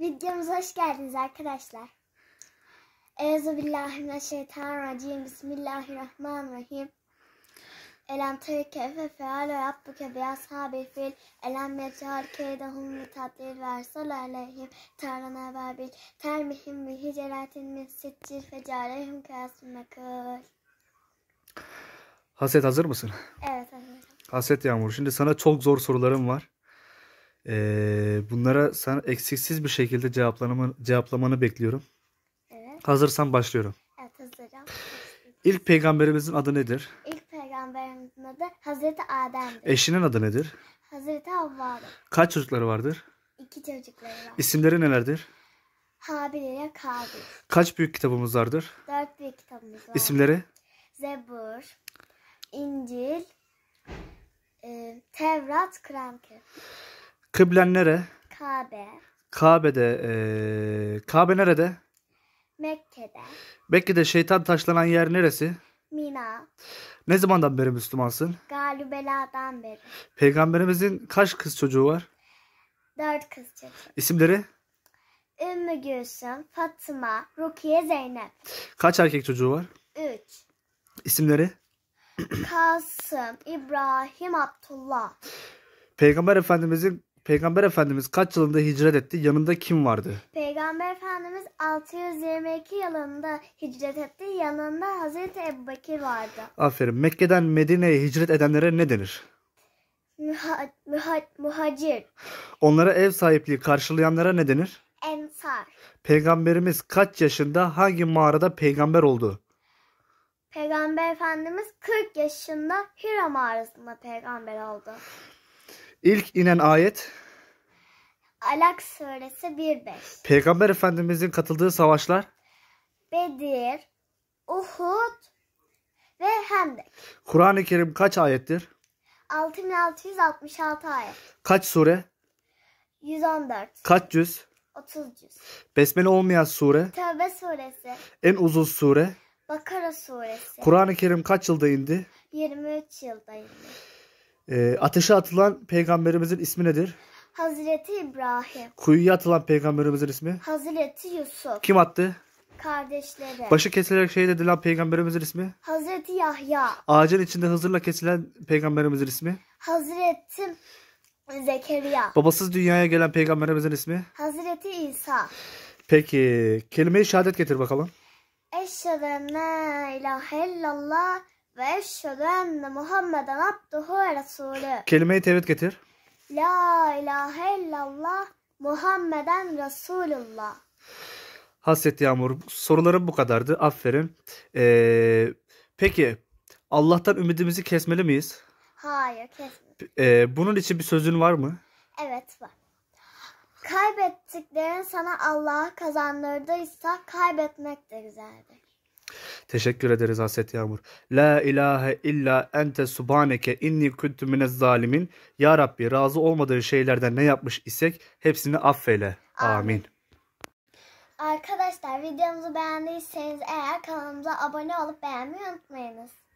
Videomuza hoş geldiniz arkadaşlar. Euzubillahimineşşeytanirracim. Bismillahirrahmanirrahim. Elem terke ve feale rabbuke ve ashabil fil. Elem mecal keydahum ve tatlil ve ersal aleyhim. Tarlana babil. Termihim ve hiceratin min siccil fecalehum kıyasın mekul. Haset hazır mısın? Evet hazırım. Haset Yağmur. Şimdi sana çok zor sorularım var. Ee, bunlara sen eksiksiz bir şekilde cevaplamanı, cevaplamanı bekliyorum. Evet. Hazırsan başlıyorum. Evet hazırım. İlk peygamberimizin adı nedir? İlk peygamberimizin adı Hazreti Adem'dir. Eşinin adı nedir? Hazreti Havva'dır. Kaç çocukları vardır? İki çocukları var. İsimleri nelerdir? Habil ile Kabil. Kaç büyük kitabımız vardır? Dört büyük kitabımız var. İsimleri? Zebur, İncil, e, Tevrat, Kur'an-ı Kıblen nere? Kabe. Kabe'de. E, Kabe nerede? Mekke'de. Mekke'de şeytan taşlanan yer neresi? Mina. Ne zamandan beri Müslümansın? Galibela'dan beri. Peygamberimizin kaç kız çocuğu var? Dört kız çocuğu. İsimleri? Ümmü Gülsüm, Fatıma, Rukiye, Zeynep. Kaç erkek çocuğu var? Üç. İsimleri? Kasım, İbrahim, Abdullah. Peygamber Efendimizin Peygamber Efendimiz kaç yılında hicret etti? Yanında kim vardı? Peygamber Efendimiz 622 yılında hicret etti. Yanında Hazreti Ebubekir vardı. Aferin. Mekke'den Medine'ye hicret edenlere ne denir? Müha, müha, muhacir. Onlara ev sahipliği karşılayanlara ne denir? Ensar. Peygamberimiz kaç yaşında hangi mağarada peygamber oldu? Peygamber Efendimiz 40 yaşında Hira mağarasında peygamber oldu. İlk inen ayet Alak suresi 1.5 Peygamber Efendimizin katıldığı savaşlar Bedir, Uhud ve Hendek. Kur'an-ı Kerim kaç ayettir? 6666 ayet. Kaç sure? 114. Kaç cüz? 30 cüz. Besmele olmayan sure? Tevbe suresi. En uzun sure? Bakara suresi. Kur'an-ı Kerim kaç yılda indi? 23 yılda indi. E, ateşe atılan peygamberimizin ismi nedir? Hazreti İbrahim. Kuyuya atılan peygamberimizin ismi? Hazreti Yusuf. Kim attı? Kardeşleri. Başı kesilerek şehit edilen peygamberimizin ismi? Hazreti Yahya. Ağacın içinde Hızır'la kesilen peygamberimizin ismi? Hazreti Zekeriya. Babasız dünyaya gelen peygamberimizin ismi? Hazreti İsa. Peki kelime-i şehadet getir bakalım. Eşhedü en la ilahe illallah ve eşhedü enne Muhammeden abduhu ve resulü. Kelime-i tevhid getir. La ilahe illallah Muhammeden Resulullah. Hasret Yağmur sorularım bu kadardı. Aferin. Ee, peki Allah'tan ümidimizi kesmeli miyiz? Hayır kesmeyiz. Ee, bunun için bir sözün var mı? Evet var. Kaybettiklerin sana Allah'ı kazandırdıysa kaybetmek de güzeldir. Teşekkür ederiz Haset Yağmur. La ilahe illa ente subhaneke inni kuntu minez zalimin. Ya Rabbi razı olmadığı şeylerden ne yapmış isek hepsini affeyle. Amin. Arkadaşlar videomuzu beğendiyseniz eğer kanalımıza abone olup beğenmeyi unutmayınız.